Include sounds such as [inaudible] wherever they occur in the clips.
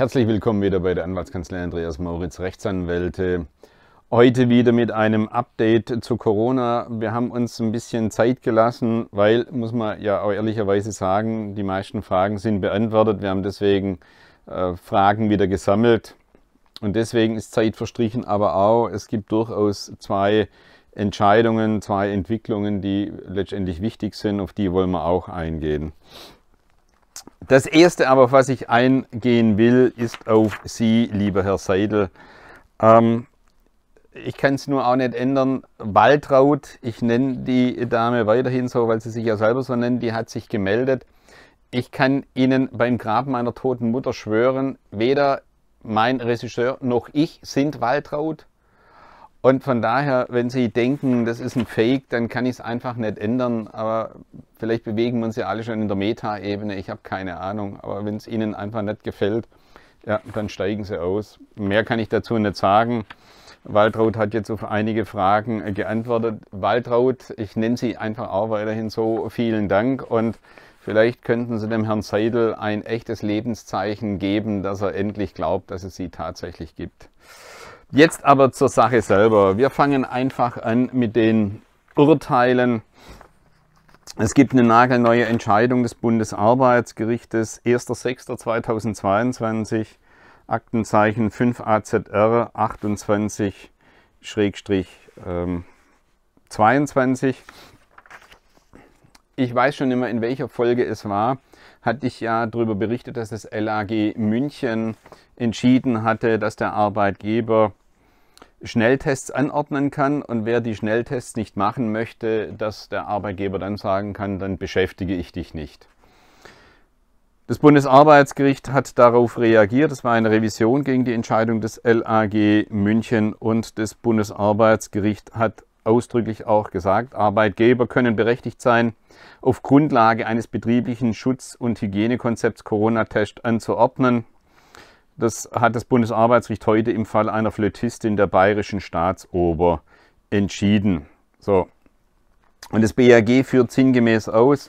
Herzlich willkommen wieder bei der Anwaltskanzlei Andreas Mauritz Rechtsanwälte. Heute wieder mit einem Update zu Corona. Wir haben uns ein bisschen Zeit gelassen, weil, muss man ja auch ehrlicherweise sagen, die meisten Fragen sind beantwortet. Wir haben deswegen äh, Fragen wieder gesammelt und deswegen ist Zeit verstrichen. Aber auch, es gibt durchaus zwei Entscheidungen, zwei Entwicklungen, die letztendlich wichtig sind, auf die wollen wir auch eingehen. Das erste aber, was ich eingehen will, ist auf Sie, lieber Herr Seidel. Ähm, ich kann es nur auch nicht ändern. Waltraud, ich nenne die Dame weiterhin so, weil sie sich ja selber so nennt, die hat sich gemeldet. Ich kann Ihnen beim Grab meiner toten Mutter schwören, weder mein Regisseur noch ich sind Waltraud. Und von daher, wenn Sie denken, das ist ein Fake, dann kann ich es einfach nicht ändern. Aber vielleicht bewegen wir uns ja alle schon in der Meta-Ebene. Ich habe keine Ahnung. Aber wenn es Ihnen einfach nicht gefällt, ja, dann steigen Sie aus. Mehr kann ich dazu nicht sagen. Waltraud hat jetzt auf einige Fragen äh, geantwortet. Waltraud, ich nenne Sie einfach auch weiterhin so, vielen Dank und vielleicht könnten Sie dem Herrn Seidel ein echtes Lebenszeichen geben, dass er endlich glaubt, dass es sie tatsächlich gibt. Jetzt aber zur Sache selber. Wir fangen einfach an mit den Urteilen. Es gibt eine nagelneue Entscheidung des Bundesarbeitsgerichtes 1.6.2022, Aktenzeichen 5 AZR 28-22. Ich weiß schon immer, in welcher Folge es war hatte ich ja darüber berichtet, dass das LAG München entschieden hatte, dass der Arbeitgeber Schnelltests anordnen kann und wer die Schnelltests nicht machen möchte, dass der Arbeitgeber dann sagen kann, dann beschäftige ich dich nicht. Das Bundesarbeitsgericht hat darauf reagiert. Es war eine Revision gegen die Entscheidung des LAG München und das Bundesarbeitsgericht hat ausdrücklich auch gesagt, Arbeitgeber können berechtigt sein, auf Grundlage eines betrieblichen Schutz- und Hygienekonzepts Corona-Test anzuordnen. Das hat das Bundesarbeitsgericht heute im Fall einer Flötistin der bayerischen Staatsober entschieden. So. Und das BAG führt sinngemäß aus,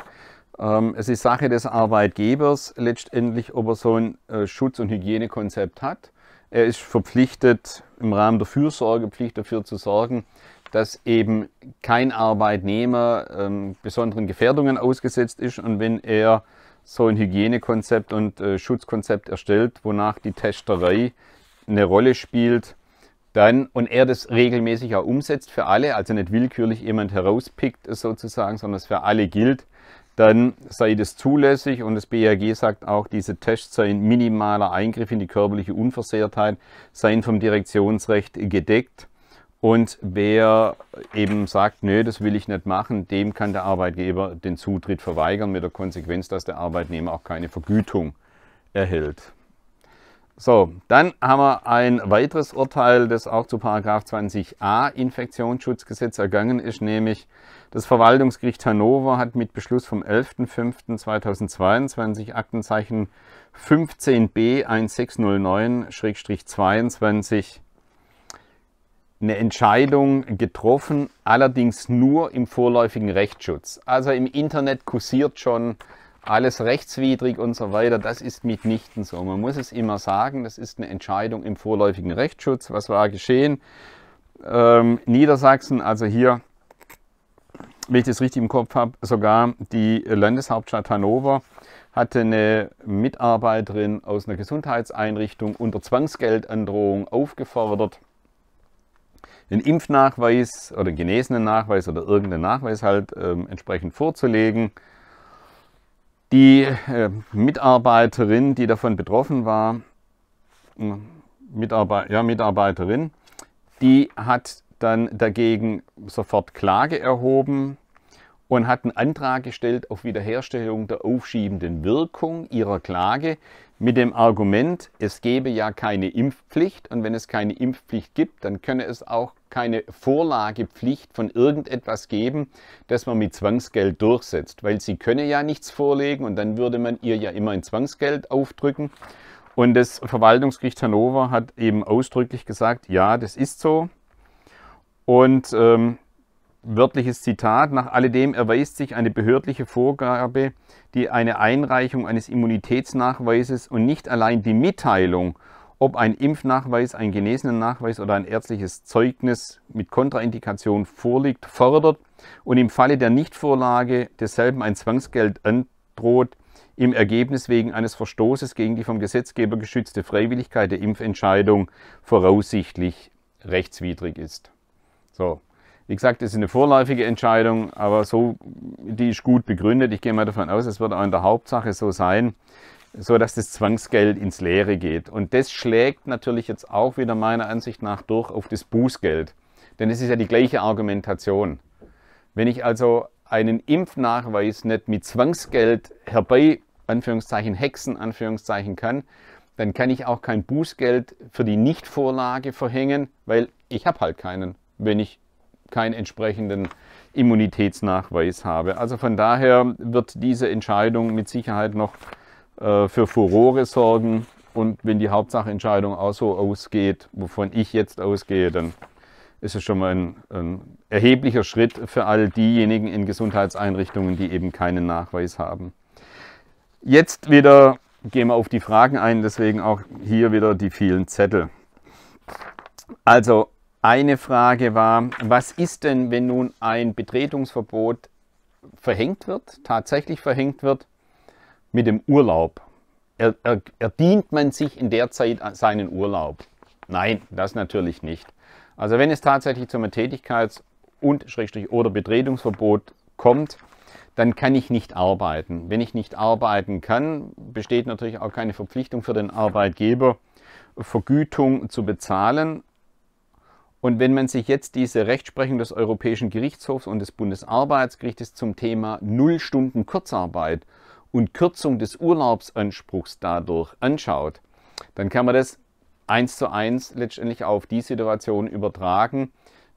ähm, es ist Sache des Arbeitgebers letztendlich, ob er so ein äh, Schutz- und Hygienekonzept hat. Er ist verpflichtet, im Rahmen der Fürsorgepflicht dafür zu sorgen, dass eben kein Arbeitnehmer ähm, besonderen Gefährdungen ausgesetzt ist und wenn er so ein Hygienekonzept und äh, Schutzkonzept erstellt, wonach die Testerei eine Rolle spielt. Dann, und er das regelmäßig auch umsetzt für alle, also nicht willkürlich jemand herauspickt sozusagen, sondern es für alle gilt, dann sei das zulässig und das BAG sagt auch, diese Tests seien minimaler Eingriff in die körperliche Unversehrtheit, seien vom Direktionsrecht gedeckt. Und wer eben sagt, nö, das will ich nicht machen, dem kann der Arbeitgeber den Zutritt verweigern, mit der Konsequenz, dass der Arbeitnehmer auch keine Vergütung erhält. So, dann haben wir ein weiteres Urteil, das auch zu 20a Infektionsschutzgesetz ergangen ist, nämlich das Verwaltungsgericht Hannover hat mit Beschluss vom 11.05.2022 Aktenzeichen 15b 1609-22 eine Entscheidung getroffen, allerdings nur im vorläufigen Rechtsschutz. Also im Internet kursiert schon alles rechtswidrig und so weiter. Das ist mitnichten so. Man muss es immer sagen, das ist eine Entscheidung im vorläufigen Rechtsschutz. Was war geschehen? Ähm, Niedersachsen, also hier, wenn ich das richtig im Kopf habe, sogar die Landeshauptstadt Hannover hatte eine Mitarbeiterin aus einer Gesundheitseinrichtung unter Zwangsgeldandrohung aufgefordert, einen Impfnachweis oder einen genesenen Nachweis oder irgendeinen Nachweis halt ähm, entsprechend vorzulegen. Die äh, Mitarbeiterin, die davon betroffen war, Mitarbeit ja, Mitarbeiterin, die hat dann dagegen sofort Klage erhoben und hat einen Antrag gestellt auf Wiederherstellung der aufschiebenden Wirkung ihrer Klage, mit dem Argument, es gebe ja keine Impfpflicht und wenn es keine Impfpflicht gibt, dann könne es auch keine Vorlagepflicht von irgendetwas geben, das man mit Zwangsgeld durchsetzt, weil sie könne ja nichts vorlegen und dann würde man ihr ja immer ein Zwangsgeld aufdrücken. Und das Verwaltungsgericht Hannover hat eben ausdrücklich gesagt, ja, das ist so. Und ähm, wörtliches Zitat, nach alledem erweist sich eine behördliche Vorgabe, die eine Einreichung eines Immunitätsnachweises und nicht allein die Mitteilung, ob ein Impfnachweis, ein Nachweis oder ein ärztliches Zeugnis mit Kontraindikation vorliegt, fordert und im Falle der Nichtvorlage desselben ein Zwangsgeld androht, im Ergebnis wegen eines Verstoßes gegen die vom Gesetzgeber geschützte Freiwilligkeit der Impfentscheidung voraussichtlich rechtswidrig ist. So, wie gesagt, das ist eine vorläufige Entscheidung, aber so, die ist gut begründet. Ich gehe mal davon aus, es wird auch in der Hauptsache so sein, so dass das Zwangsgeld ins Leere geht. Und das schlägt natürlich jetzt auch wieder meiner Ansicht nach durch auf das Bußgeld. Denn es ist ja die gleiche Argumentation. Wenn ich also einen Impfnachweis nicht mit Zwangsgeld herbei, Anführungszeichen Hexen, Anführungszeichen kann, dann kann ich auch kein Bußgeld für die Nichtvorlage verhängen, weil ich habe halt keinen, wenn ich keinen entsprechenden Immunitätsnachweis habe. Also von daher wird diese Entscheidung mit Sicherheit noch äh, für Furore sorgen. Und wenn die Hauptsacheentscheidung auch so ausgeht, wovon ich jetzt ausgehe, dann ist es schon mal ein, ein erheblicher Schritt für all diejenigen in Gesundheitseinrichtungen, die eben keinen Nachweis haben. Jetzt wieder gehen wir auf die Fragen ein, deswegen auch hier wieder die vielen Zettel. Also eine Frage war, was ist denn, wenn nun ein Betretungsverbot verhängt wird, tatsächlich verhängt wird, mit dem Urlaub? Er, er, erdient man sich in der Zeit seinen Urlaub? Nein, das natürlich nicht. Also wenn es tatsächlich zum Tätigkeits- und Schrägstrich oder Betretungsverbot kommt, dann kann ich nicht arbeiten. Wenn ich nicht arbeiten kann, besteht natürlich auch keine Verpflichtung für den Arbeitgeber, Vergütung zu bezahlen. Und wenn man sich jetzt diese Rechtsprechung des Europäischen Gerichtshofs und des Bundesarbeitsgerichtes zum Thema Null Stunden Kurzarbeit und Kürzung des Urlaubsanspruchs dadurch anschaut, dann kann man das eins zu eins letztendlich auf die Situation übertragen,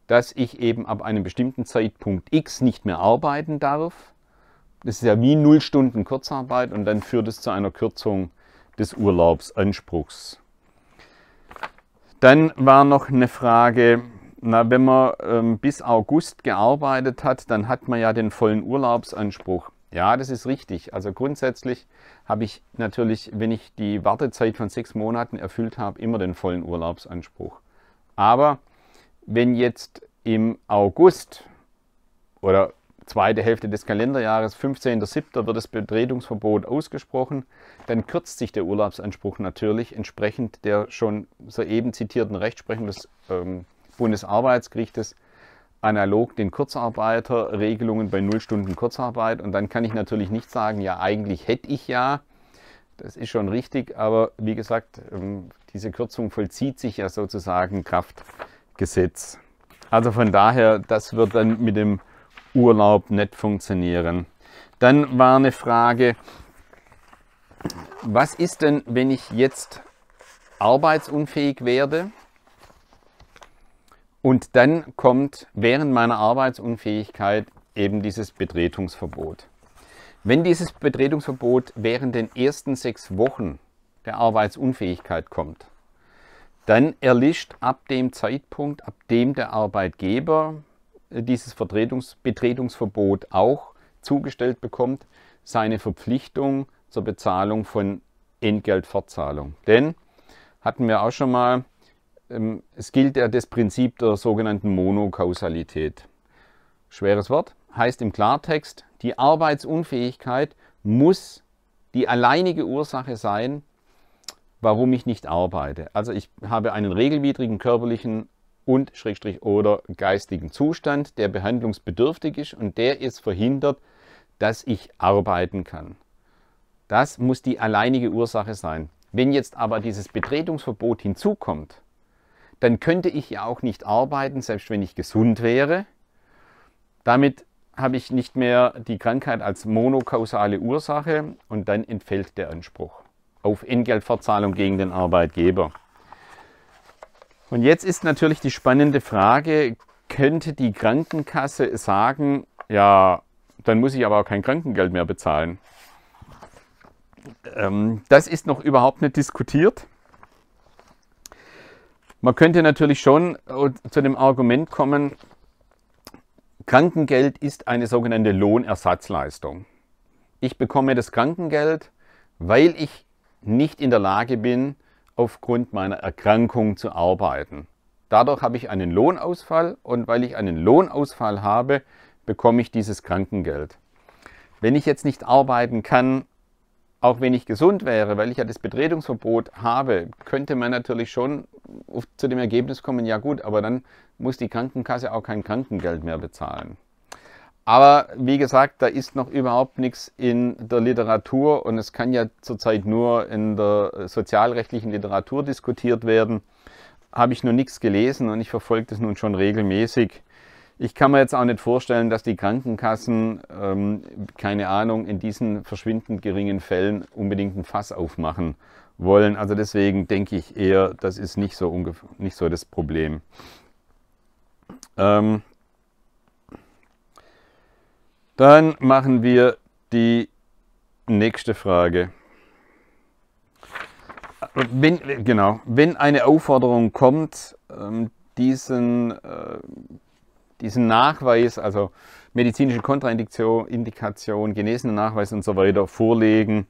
dass ich eben ab einem bestimmten Zeitpunkt X nicht mehr arbeiten darf. Das ist ja wie Null Stunden Kurzarbeit und dann führt es zu einer Kürzung des Urlaubsanspruchs. Dann war noch eine Frage, na, wenn man ähm, bis August gearbeitet hat, dann hat man ja den vollen Urlaubsanspruch. Ja, das ist richtig. Also grundsätzlich habe ich natürlich, wenn ich die Wartezeit von sechs Monaten erfüllt habe, immer den vollen Urlaubsanspruch. Aber wenn jetzt im August oder zweite Hälfte des Kalenderjahres, 15.07., wird das Betretungsverbot ausgesprochen. Dann kürzt sich der Urlaubsanspruch natürlich entsprechend der schon soeben zitierten Rechtsprechung des ähm, Bundesarbeitsgerichtes analog den Kurzarbeiterregelungen bei null Stunden Kurzarbeit. Und dann kann ich natürlich nicht sagen, ja, eigentlich hätte ich ja. Das ist schon richtig, aber wie gesagt, ähm, diese Kürzung vollzieht sich ja sozusagen Kraftgesetz. Also von daher, das wird dann mit dem Urlaub nicht funktionieren. Dann war eine Frage, was ist denn, wenn ich jetzt arbeitsunfähig werde? Und dann kommt während meiner Arbeitsunfähigkeit eben dieses Betretungsverbot. Wenn dieses Betretungsverbot während den ersten sechs Wochen der Arbeitsunfähigkeit kommt, dann erlischt ab dem Zeitpunkt, ab dem der Arbeitgeber dieses Vertretungs Betretungsverbot auch zugestellt bekommt, seine Verpflichtung zur Bezahlung von Entgeltfortzahlung. Denn, hatten wir auch schon mal, ähm, es gilt ja das Prinzip der sogenannten Monokausalität. Schweres Wort, heißt im Klartext, die Arbeitsunfähigkeit muss die alleinige Ursache sein, warum ich nicht arbeite. Also ich habe einen regelwidrigen körperlichen und Schrägstrich oder geistigen Zustand, der behandlungsbedürftig ist und der es verhindert, dass ich arbeiten kann. Das muss die alleinige Ursache sein. Wenn jetzt aber dieses Betretungsverbot hinzukommt, dann könnte ich ja auch nicht arbeiten, selbst wenn ich gesund wäre. Damit habe ich nicht mehr die Krankheit als monokausale Ursache und dann entfällt der Anspruch auf Entgeltfortzahlung gegen den Arbeitgeber. Und jetzt ist natürlich die spannende Frage, könnte die Krankenkasse sagen, ja, dann muss ich aber auch kein Krankengeld mehr bezahlen. Ähm, das ist noch überhaupt nicht diskutiert. Man könnte natürlich schon äh, zu dem Argument kommen, Krankengeld ist eine sogenannte Lohnersatzleistung. Ich bekomme das Krankengeld, weil ich nicht in der Lage bin, aufgrund meiner Erkrankung zu arbeiten. Dadurch habe ich einen Lohnausfall und weil ich einen Lohnausfall habe, bekomme ich dieses Krankengeld. Wenn ich jetzt nicht arbeiten kann, auch wenn ich gesund wäre, weil ich ja das Betretungsverbot habe, könnte man natürlich schon zu dem Ergebnis kommen, ja gut, aber dann muss die Krankenkasse auch kein Krankengeld mehr bezahlen. Aber wie gesagt, da ist noch überhaupt nichts in der Literatur und es kann ja zurzeit nur in der sozialrechtlichen Literatur diskutiert werden. Habe ich nur nichts gelesen und ich verfolge das nun schon regelmäßig. Ich kann mir jetzt auch nicht vorstellen, dass die Krankenkassen, ähm, keine Ahnung, in diesen verschwindend geringen Fällen unbedingt ein Fass aufmachen wollen. Also deswegen denke ich eher, das ist nicht so, nicht so das Problem. Ähm, dann machen wir die nächste Frage. Wenn, genau, wenn eine Aufforderung kommt, ähm, diesen, äh, diesen Nachweis, also medizinische Kontraindikation, genesenen Nachweis und so weiter vorlegen,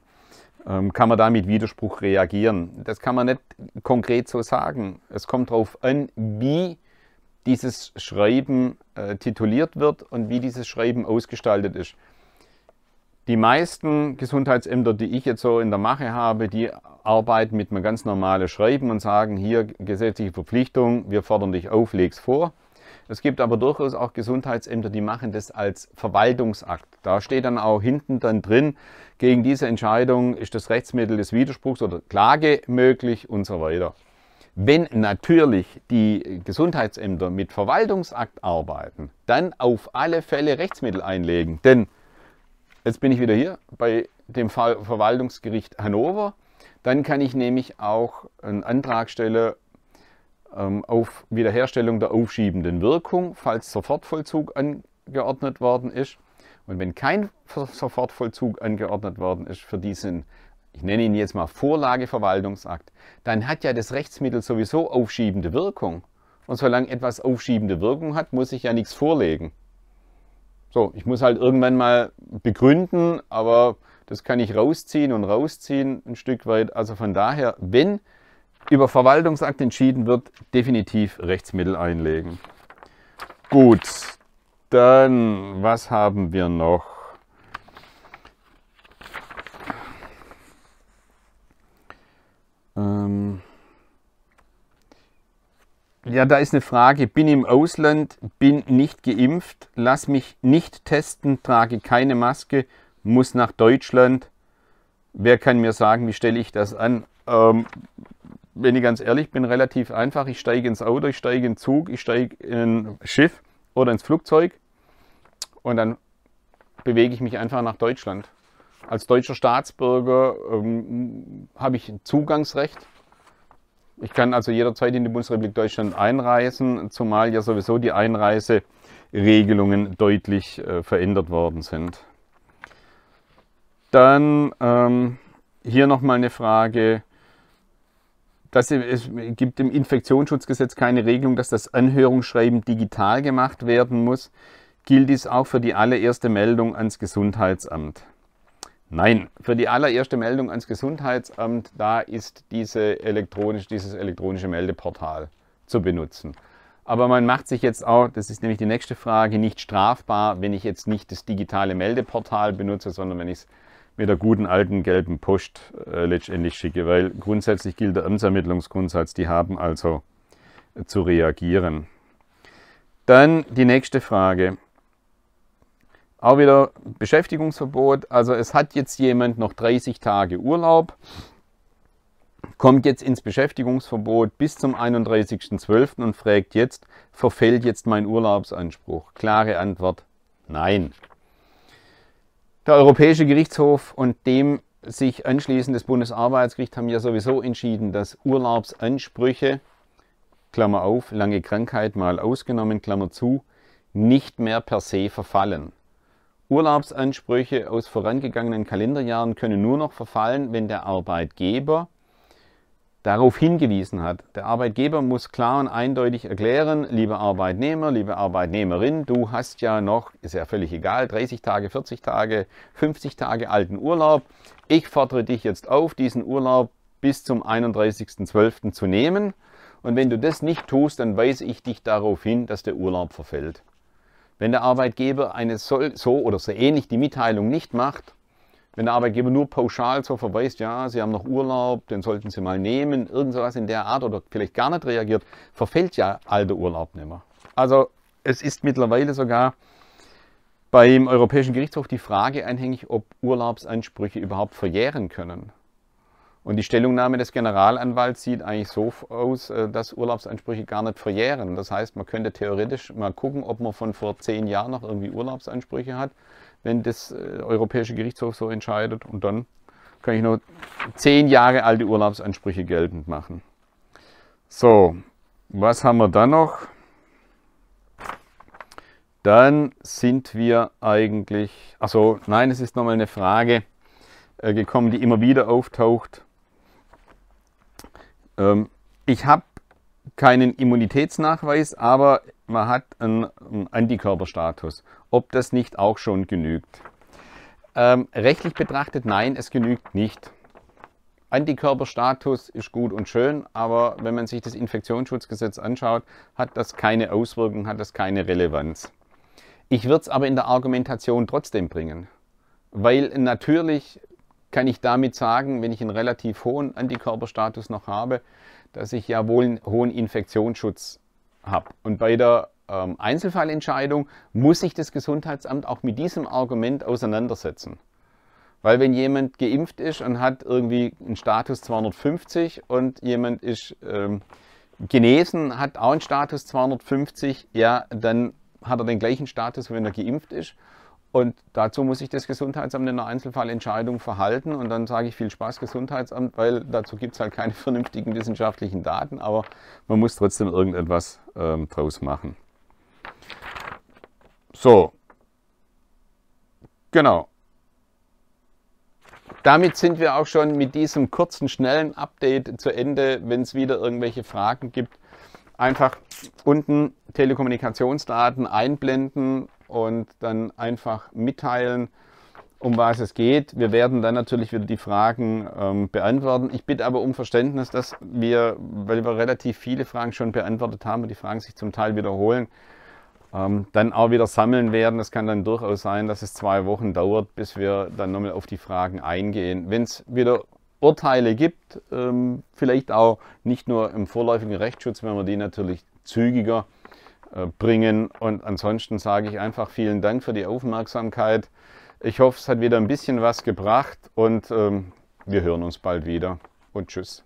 ähm, kann man da mit Widerspruch reagieren. Das kann man nicht konkret so sagen. Es kommt darauf an, wie dieses Schreiben äh, tituliert wird und wie dieses Schreiben ausgestaltet ist. Die meisten Gesundheitsämter, die ich jetzt so in der Mache habe, die arbeiten mit einem ganz normalen Schreiben und sagen, hier gesetzliche Verpflichtung, wir fordern dich auf, leg's vor. Es gibt aber durchaus auch Gesundheitsämter, die machen das als Verwaltungsakt. Da steht dann auch hinten dann drin, gegen diese Entscheidung ist das Rechtsmittel des Widerspruchs oder Klage möglich und so weiter. Wenn natürlich die Gesundheitsämter mit Verwaltungsakt arbeiten, dann auf alle Fälle Rechtsmittel einlegen. Denn jetzt bin ich wieder hier bei dem Verwaltungsgericht Hannover. Dann kann ich nämlich auch einen Antrag stellen ähm, auf Wiederherstellung der aufschiebenden Wirkung, falls Sofortvollzug angeordnet worden ist. Und wenn kein Sofortvollzug angeordnet worden ist für diesen ich nenne ihn jetzt mal Vorlageverwaltungsakt, dann hat ja das Rechtsmittel sowieso aufschiebende Wirkung. Und solange etwas aufschiebende Wirkung hat, muss ich ja nichts vorlegen. So, ich muss halt irgendwann mal begründen, aber das kann ich rausziehen und rausziehen ein Stück weit. Also von daher, wenn über Verwaltungsakt entschieden wird, definitiv Rechtsmittel einlegen. Gut, dann was haben wir noch? Ähm ja, da ist eine Frage. Bin im Ausland, bin nicht geimpft, lass mich nicht testen, trage keine Maske, muss nach Deutschland. Wer kann mir sagen, wie stelle ich das an? Ähm, wenn ich ganz ehrlich bin, relativ einfach. Ich steige ins Auto, ich steige in den Zug, ich steige in ein Schiff oder ins Flugzeug und dann bewege ich mich einfach nach Deutschland als deutscher Staatsbürger ähm, habe ich ein Zugangsrecht. Ich kann also jederzeit in die Bundesrepublik Deutschland einreisen, zumal ja sowieso die Einreiseregelungen deutlich äh, verändert worden sind. Dann ähm, hier nochmal eine Frage. Das, es gibt im Infektionsschutzgesetz keine Regelung, dass das Anhörungsschreiben digital gemacht werden muss. Gilt dies auch für die allererste Meldung ans Gesundheitsamt? Nein, für die allererste Meldung ans Gesundheitsamt, da ist diese elektronisch, dieses elektronische Meldeportal zu benutzen. Aber man macht sich jetzt auch, das ist nämlich die nächste Frage, nicht strafbar, wenn ich jetzt nicht das digitale Meldeportal benutze, sondern wenn ich es mit der guten alten gelben Post äh, letztendlich schicke, weil grundsätzlich gilt der Amtsermittlungsgrundsatz, die haben also zu reagieren. Dann die nächste Frage. Auch wieder Beschäftigungsverbot. Also es hat jetzt jemand noch 30 Tage Urlaub, kommt jetzt ins Beschäftigungsverbot bis zum 31.12. und fragt jetzt, verfällt jetzt mein Urlaubsanspruch? Klare Antwort, nein. Der Europäische Gerichtshof und dem sich anschließend Bundesarbeitsgericht haben ja sowieso entschieden, dass Urlaubsansprüche, Klammer auf, lange Krankheit mal ausgenommen, Klammer zu, nicht mehr per se verfallen. Urlaubsansprüche aus vorangegangenen Kalenderjahren können nur noch verfallen, wenn der Arbeitgeber darauf hingewiesen hat. Der Arbeitgeber muss klar und eindeutig erklären, lieber Arbeitnehmer, liebe Arbeitnehmerin, du hast ja noch, ist ja völlig egal, 30 Tage, 40 Tage, 50 Tage alten Urlaub. Ich fordere dich jetzt auf, diesen Urlaub bis zum 31.12. zu nehmen. Und wenn du das nicht tust, dann weise ich dich darauf hin, dass der Urlaub verfällt. Wenn der Arbeitgeber eine so oder so ähnlich die Mitteilung nicht macht, wenn der Arbeitgeber nur pauschal so verweist, ja, Sie haben noch Urlaub, den sollten Sie mal nehmen, irgendwas in der Art oder vielleicht gar nicht reagiert, verfällt ja all der Urlaubnehmer. Also es ist mittlerweile sogar beim Europäischen Gerichtshof die Frage einhängig, ob Urlaubsansprüche überhaupt verjähren können. Und die Stellungnahme des Generalanwalts sieht eigentlich so aus, äh, dass Urlaubsansprüche gar nicht verjähren. Das heißt, man könnte theoretisch mal gucken, ob man von vor zehn Jahren noch irgendwie Urlaubsansprüche hat, wenn das äh, Europäische Gerichtshof so entscheidet. Und dann kann ich nur zehn Jahre alte Urlaubsansprüche geltend machen. So, was haben wir dann noch? Dann sind wir eigentlich, also nein, es ist nochmal eine Frage äh, gekommen, die immer wieder auftaucht. Ähm, ich habe keinen Immunitätsnachweis, aber man hat einen, einen Antikörperstatus. Ob das nicht auch schon genügt? Ähm, rechtlich betrachtet, nein, es genügt nicht. Antikörperstatus ist gut und schön, aber wenn man sich das Infektionsschutzgesetz anschaut, hat das keine Auswirkungen, hat das keine Relevanz. Ich würde es aber in der Argumentation trotzdem bringen, weil natürlich kann ich damit sagen, wenn ich einen relativ hohen Antikörperstatus noch habe, dass ich ja wohl einen hohen Infektionsschutz habe. Und bei der ähm, Einzelfallentscheidung muss sich das Gesundheitsamt auch mit diesem Argument auseinandersetzen. Weil wenn jemand geimpft ist und hat irgendwie einen Status 250 und jemand ist ähm, genesen, hat auch einen Status 250, ja, dann hat er den gleichen Status, wenn er geimpft ist. Und dazu muss sich das Gesundheitsamt in einer Einzelfallentscheidung verhalten. Und dann sage ich viel Spaß, Gesundheitsamt, weil dazu gibt es halt keine [laughs] vernünftigen wissenschaftlichen Daten. Aber man muss trotzdem irgendetwas ähm, draus machen. So. Genau. Damit sind wir auch schon mit diesem kurzen, schnellen Update zu Ende. Wenn es wieder irgendwelche Fragen gibt, einfach unten Telekommunikationsdaten einblenden und dann einfach mitteilen, um was es geht. Wir werden dann natürlich wieder die Fragen ähm, beantworten. Ich bitte aber um Verständnis, dass wir, weil wir relativ viele Fragen schon beantwortet haben und die Fragen sich zum Teil wiederholen, ähm, dann auch wieder sammeln werden. Es kann dann durchaus sein, dass es zwei Wochen dauert, bis wir dann nochmal auf die Fragen eingehen. Wenn es wieder Urteile gibt, ähm, vielleicht auch nicht nur im vorläufigen Rechtsschutz, wenn wir die natürlich zügiger äh, bringen. Und ansonsten sage ich einfach vielen Dank für die Aufmerksamkeit. Ich hoffe, es hat wieder ein bisschen was gebracht und ähm, wir hören uns bald wieder. Und tschüss.